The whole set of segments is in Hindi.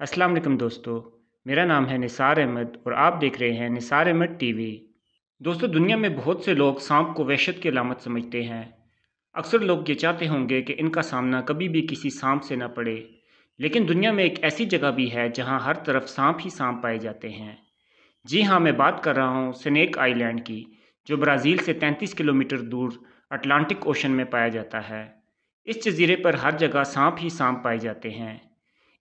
अस्सलाम वालेकुम दोस्तों मेरा नाम है निसार अहमद और आप देख रहे हैं निसार अहमद टीवी दोस्तों दुनिया में बहुत से लोग सांप को वहशत की अलामत समझते हैं अक्सर लोग ये चाहते होंगे कि इनका सामना कभी भी किसी सांप से ना पड़े लेकिन दुनिया में एक ऐसी जगह भी है जहाँ हर तरफ सांप ही सांप पाए जाते हैं जी हाँ मैं बात कर रहा हूँ स्नेक आईलैंड की जो ब्राज़ील से तैंतीस किलोमीटर दूर अटलांटिक ओशन में पाया जाता है इस जजीरे पर हर जगह सांप ही सांप पाए जाते हैं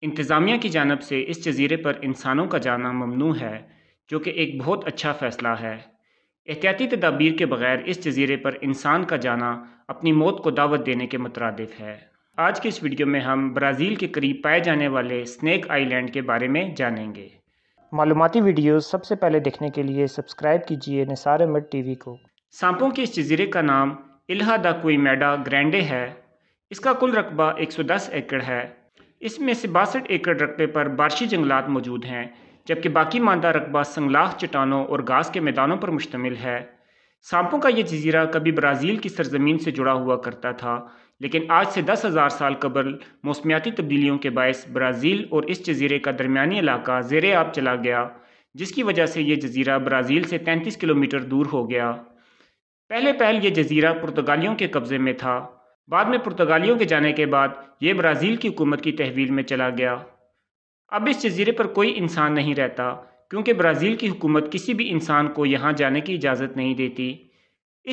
इंतज़ामिया की जानब से इस जज़ीरे पर इंसानों का जाना ममनू है जो कि एक बहुत अच्छा फ़ैसला है एहतियाती तदाबीर के बग़ैर इस जज़ीरे पर इंसान का जाना अपनी मौत को दावत देने के मुतरद है आज की इस वीडियो में हम ब्राज़ील के करीब पाए जाने वाले स्नैक आईलैंड के बारे में जानेंगे मालूमती वीडियो सबसे पहले देखने के लिए सब्सक्राइब कीजिए निसार अहमद टी को सांपों के इस जज़ीरे का नाम इल्हा दा मैडा ग्रैंडे है इसका कुल रकबा 110 एकड़ है इसमें से बासठ एकड़ रकबे पर बारिशी जंगलात मौजूद हैं जबकि बाकी मानदा रकबा संगलाख चट्टानों और घास के मैदानों पर मुश्तमिल है सांपों का यह जजीरा कभी ब्राज़ील की सरजमीन से जुड़ा हुआ करता था लेकिन आज से दस हज़ार साल कबल मौसमियाती तब्दीलियों के बायस ब्राज़ील और इस जजीरे का दरमियानी इलाका जेर आब चला गया जिसकी वजह से यह जजीरा ब्राज़ील से तैंतीस किलोमीटर दूर हो गया पहले पहल यह जजीरा पुर्तगालियों के कब्ज़े में था बाद में पुर्तगालियों के जाने के बाद ये ब्राज़ील की हुकूमत की तहवील में चला गया अब इस जजीरे पर कोई इंसान नहीं रहता क्योंकि ब्राज़ील की हुकूमत किसी भी इंसान को यहाँ जाने की इजाज़त नहीं देती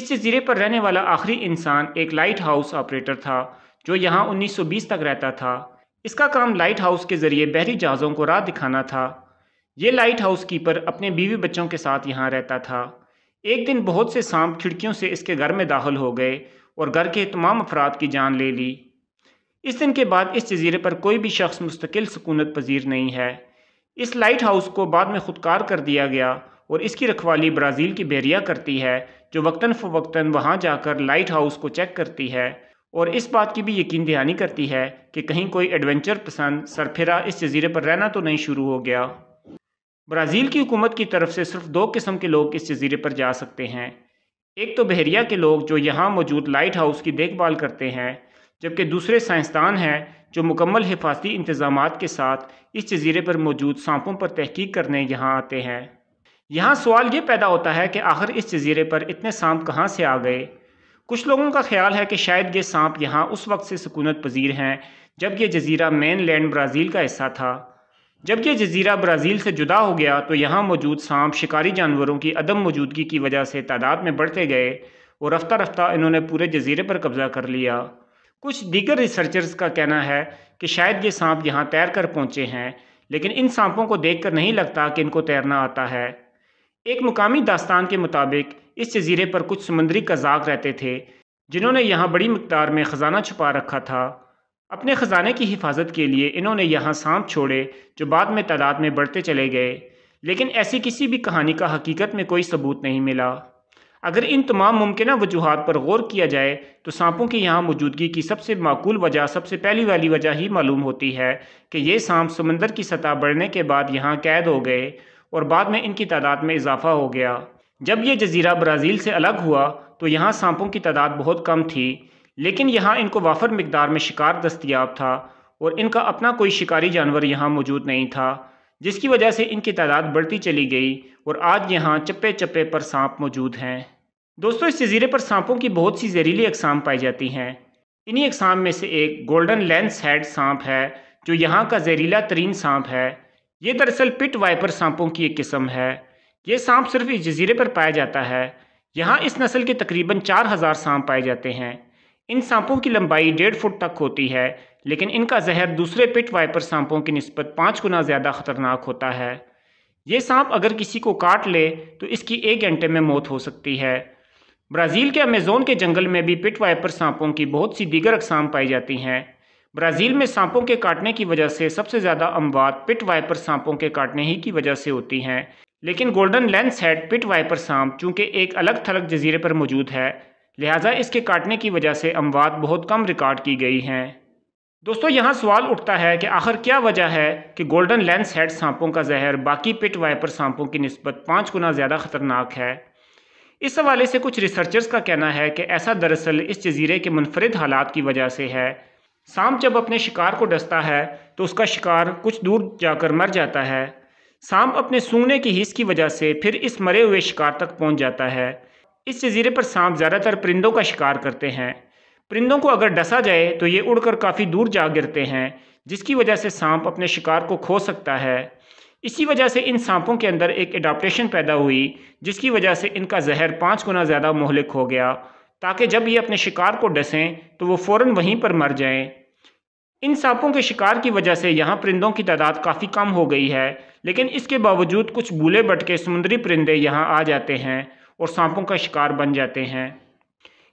इस जजीरे पर रहने वाला आखिरी इंसान एक लाइट हाउस ऑपरेटर था जो यहाँ 1920 तक रहता था इसका काम लाइट हाउस के ज़रिए बहरी जहाज़ों को राह दिखाना था ये लाइट हाउस कीपर अपने बीवी बच्चों के साथ यहाँ रहता था एक दिन बहुत से सांप खिड़कियों से इसके घर में दाखिल हो गए और घर के तमाम अफराद की जान ले ली इस दिन के बाद इस जजीरे पर कोई भी शख्स मुस्तकिल सकूनत पजीर नहीं है इस लाइट हाउस को बाद में खुदकार कर दिया गया और इसकी रखवाली ब्राज़ील की बेरिया करती है जो वक्ता फ़वक्ता वहाँ जाकर लाइट हाउस को चेक करती है और इस बात की भी यकीन दहानी करती है कि कहीं कोई एडवेंचर पसंद सरफेरा इस जजीरे पर रहना तो नहीं शुरू हो गया ब्राज़ील की हुकूमत की तरफ से सिर्फ दो किस्म के लोग इस जजीरे पर जा सकते हैं एक तो बहरिया के लोग जो यहाँ मौजूद लाइट हाउस की देखभाल करते हैं जबकि दूसरे साइंसदान हैं जो मुकम्मल हिफाजती इंतजाम के साथ इस जजीरे पर मौजूद सांपों पर तहकीक करने यहाँ आते हैं यहाँ सवाल ये पैदा होता है कि आखिर इस जजीरे पर इतने सांप कहाँ से आ गए कुछ लोगों का ख्याल है कि शायद ये सांप यहाँ उस वक्त से सकूनत पजीर हैं जब यह जजीरा मेन लैंड ब्राज़ील का हिस्सा था जब यह जजीरा ब्राज़ील से जुदा हो गया तो यहाँ मौजूद सांप शिकारी जानवरों की अदम मौजूदगी की वजह से तादाद में बढ़ते गए और रफ्ता रफ्ता इन्होंने पूरे जजीरे पर कब्ज़ा कर लिया कुछ दीगर रिसर्चर्स का कहना है कि शायद ये सांप यहाँ तैर कर पहुँचे हैं लेकिन इन सांपों को कर नहीं लगता कि इनको तैरना आता है एक मुकामी दास्तान के मुताबिक इस जजीरे पर कुछ समुंदरी कजाक रहते थे जिन्होंने यहाँ बड़ी मकदार में ख़जाना छुपा रखा था अपने ख़जाने की हिफाजत के लिए इन्होंने यहाँ सांप छोड़े जो बाद में तादाद में बढ़ते चले गए लेकिन ऐसी किसी भी कहानी का हकीकत में कोई सबूत नहीं मिला अगर इन तमाम मुमकिन वजूहत पर गौर किया जाए तो सांपों की यहाँ मौजूदगी की सबसे माकूल वजह सबसे पहली वाली वजह ही मालूम होती है कि ये सांप समंदर की सतह बढ़ने के बाद यहाँ कैद हो गए और बाद में इनकी तादाद में इजाफा हो गया जब ये जजीरा ब्राज़ील से अलग हुआ तो यहाँ सांपों की तादाद बहुत कम थी लेकिन यहाँ इनको वाफर मकदार में शिकार दस्तियाब था और इनका अपना कोई शिकारी जानवर यहाँ मौजूद नहीं था जिसकी वजह से इनकी तादाद बढ़ती चली गई और आज यहाँ चप्पे चप्पे पर सांप मौजूद हैं दोस्तों इस जजीरे पर सांपों की बहुत सी जहरीली अकसाम पाई जाती हैं इन्हीं अकसाम में से एक गोल्डन लेंस हेड सांप है जो यहाँ का जहरीला तरीन सांप है ये दरअसल पिट वाइपर सांपों की एक किस्म है ये सांप सिर्फ इस जजीरे पर पाया जाता है यहाँ इस नस्ल के तकरीबन चार हज़ार सांप पाए जाते हैं इन सांपों की लंबाई डेढ़ फुट तक होती है लेकिन इनका जहर दूसरे पिट वाइपर सांपों की नस्बत पाँच गुना ज़्यादा ख़तरनाक होता है ये सांप अगर किसी को काट ले तो इसकी एक घंटे में मौत हो सकती है ब्राज़ील के अमेज़ोन के जंगल में भी पिट वाइपर सांपों की बहुत सी दीगर अकसाम पाई जाती हैं ब्राज़ील में सांपों के काटने की वजह से सबसे ज़्यादा अमवात पिट वाइपर सांपों के काटने ही की वजह से होती हैं लेकिन golden lance head pit viper सांप चूँकि एक अलग थलग जजीरे पर मौजूद है लिहाजा इसके काटने की वजह से अमवात बहुत कम रिकॉर्ड की गई हैं दोस्तों यहाँ सवाल उठता है कि आखिर क्या वजह है कि गोल्डन लेंस हेड सांपों का जहर बाकी पिट वाइपर सांपों की नस्बत पाँच गुना ज़्यादा ख़तरनाक है इस हवाले से कुछ रिसर्चर्स का कहना है कि ऐसा दरअसल इस जजीरे के मुनफरद हालात की वजह से है सांप जब अपने शिकार को डसता है तो उसका शिकार कुछ दूर जाकर मर जाता है सांप अपने सूंघने की हिस्स की वजह से फिर इस मरे हुए शिकार तक पहुंच जाता है इस जजीरे पर सांप ज़्यादातर परिंदों का शिकार करते हैं परिंदों को अगर डसा जाए तो ये उड़कर काफ़ी दूर जा गिरते हैं जिसकी वजह से सांप अपने शिकार को खो सकता है इसी वजह से इन सांपों के अंदर एक एडाप्टेशन पैदा हुई जिसकी वजह से इनका जहर पाँच गुना ज़्यादा मोहलिक हो गया ताकि जब ये अपने शिकार को डसें तो वो फ़ौर वहीं पर मर जाएँ इन सांपों के शिकार की वजह से यहाँ परिंदों की तादाद काफ़ी कम हो गई है लेकिन इसके बावजूद कुछ बूले बटके समुद्री परिंदे यहाँ आ जाते हैं और सांपों का शिकार बन जाते हैं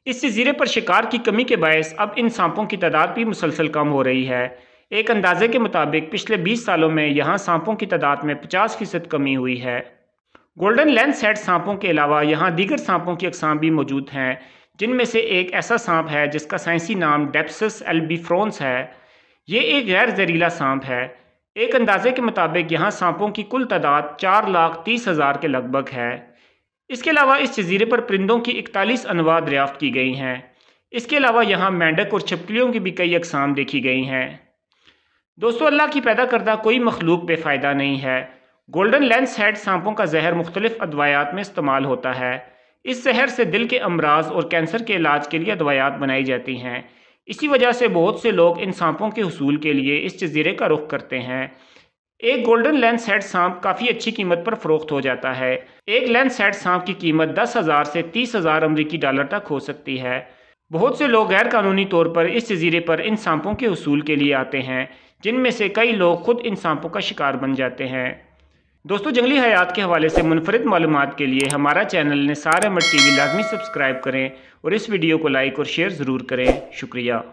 इससे ज़ीरे पर शिकार की कमी के बायस अब इन सांपों की तादाद भी मुसलसल कम हो रही है एक अंदाजे के मुताबिक पिछले 20 सालों में यहाँ सांपों की तादाद में 50 फीसद कमी हुई है गोल्डन लैंड सेट सांपों के अलावा यहाँ दीगर सांपों की अकसाम भी मौजूद हैं जिनमें से एक ऐसा सांप है जिसका साइंसी नाम डेप्सिस एल्बिफ्रोन्स है ये एक गैर जहरीला सांप है एक अंदाजे के मुताबिक यहाँ सांपों की कुल तादाद चार लाख तीस हज़ार के लगभग है इसके अलावा इस जजीरे पर परिंदों की इकतालीस अनुवाद दरियाफ्त की गई हैं इसके अलावा यहाँ मेंढक और छपकलियों की भी कई अकसाम देखी गई हैं दोस्तों अल्लाह की पैदा करदा कोई मखलूक बेफ़ायदा नहीं है गोल्डन लेंस हेड सांपों का जहर मुख्तलिफ अदवायात में इस्तेमाल होता है इस जहर से दिल के अमराज और कैंसर के इलाज के लिए अदवायात बनाई जाती हैं इसी वजह से बहुत से लोग इन सांपों के हसूल के लिए इस जजीरे का रुख करते हैं एक गोल्डन लेंस सेट सांप काफ़ी अच्छी कीमत पर फरोख्त हो जाता है एक लेंस सेट सांप की कीमत दस हज़ार से तीस हज़ार अमरीकी डॉलर तक हो सकती है बहुत से लोग गैर कानूनी तौर पर इस जजीरे पर इन सांपों के असूल के लिए आते हैं जिनमें से कई लोग ख़ुद इन सांपों का शिकार बन जाते हैं दोस्तों जंगली हयात के हवाले से मुनफरद मालूम के लिए हमारा चैनल ने सारा टी वी लाजमी सब्सक्राइब करें और इस वीडियो को लाइक और शेयर ज़रूर करें शुक्रिया